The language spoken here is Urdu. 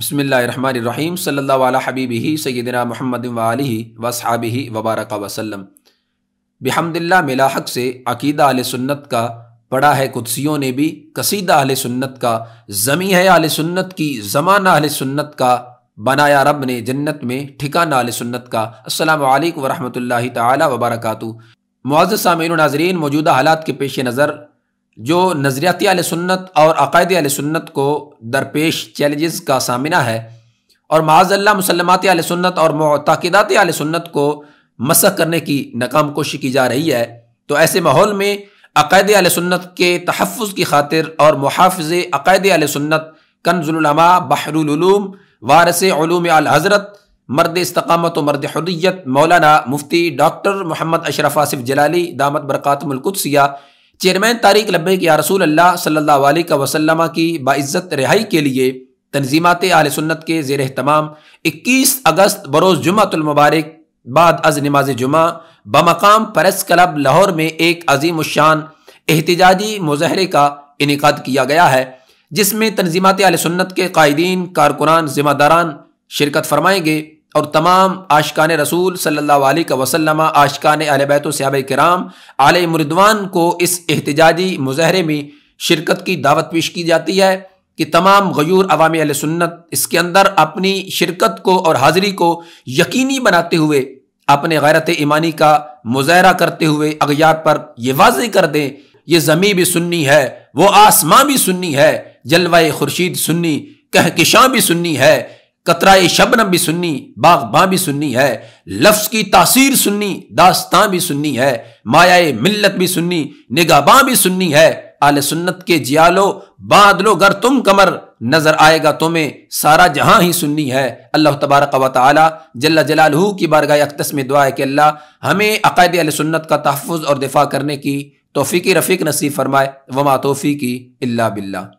بسم اللہ الرحمن الرحیم صلی اللہ علیہ سیدنا محمد ہی وبارک وسلم بحمد اللہ ملاحق سے عقیدہ علیہ سنت کا پڑا ہے قدسیوں نے بھی قصیدہ اہل سنت کا زمیں ہے اہل سنت کی زمانہ اہل سنت کا بنایا رب نے جنت میں ٹھکانہ اہل سنت کا السلام علیکم ورحمۃ اللہ تعالی وبرکاتہ معزز سامعین ناظرین موجودہ حالات کے پیش نظر جو نظریاتی علیہ سنت اور عقائد علیہ سنت کو درپیش چیلنجز کا سامنا ہے اور معاذ اللہ مسلمات علیہ سنت اور معتقدات علیہ سنت کو مسح کرنے کی ناکام کوشش کی جا رہی ہے تو ایسے ماحول میں عقائد علیہ سنت کے تحفظ کی خاطر اور محافظ عقائد علیہ سنت کنز العلماء بحر العلوم وارث علوم الحضرت مرد استقامت و مرد حدیت مولانا مفتی ڈاکٹر محمد اشرف آصف جلالی دامت برقاتم القدسیہ چیئرمین تاریخ لبے کی رسول اللہ صلی اللہ علیہ وسلم کی باعزت رہائی کے لیے تنظیمات اہل سنت کے زیر اہتمام اکیس اگست بروز جمعۃ المبارک بعد از نماز جمعہ بمقام پریس کلب لاہور میں ایک عظیم الشان احتجاجی مظاہرے کا انعقاد کیا گیا ہے جس میں تنظیمات علیہ سنت کے قائدین کارکنان ذمہ داران شرکت فرمائیں گے اور تمام عاشقان رسول صلی اللہ علیہ وسلم عاشقان اہل بیت و سیاب کرام علیہ مردوان کو اس احتجاجی مظاہرے میں شرکت کی دعوت پیش کی جاتی ہے کہ تمام غیور عوامی علیہ سنت اس کے اندر اپنی شرکت کو اور حاضری کو یقینی بناتے ہوئے اپنے غیرت ایمانی کا مظاہرہ کرتے ہوئے اغیار پر یہ واضح کر دیں یہ زمیں بھی سننی ہے وہ آسماں بھی سننی ہے جلوہ خورشید سنی کہکشاں بھی سننی ہے قطرہ شبنم بھی سنی باغ باں بھی سننی ہے لفظ کی تاثیر سننی داستان بھی سننی ہے مایا ملت بھی سننی نگاہ باں بھی سننی ہے آل سنت کے جیالو بادلو لو گر تم کمر نظر آئے گا تمہیں سارا جہاں ہی سننی ہے اللہ تبارک و تعالی جل جلالہ کی بارگاہ اقتص میں دعا ہے کہ اللہ ہمیں عقائد علیہ سنت کا تحفظ اور دفاع کرنے کی توفیقی رفیق نصیب فرمائے وما توفیقی اللہ باللہ